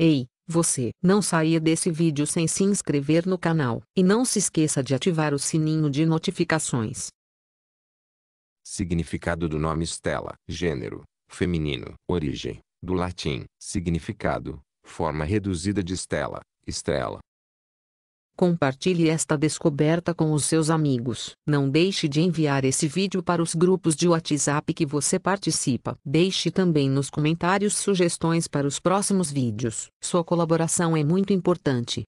Ei, você, não saia desse vídeo sem se inscrever no canal e não se esqueça de ativar o sininho de notificações. Significado do nome Stella: gênero, feminino, origem, do latim, significado, forma reduzida de Estela, estrela, Compartilhe esta descoberta com os seus amigos. Não deixe de enviar esse vídeo para os grupos de WhatsApp que você participa. Deixe também nos comentários sugestões para os próximos vídeos. Sua colaboração é muito importante.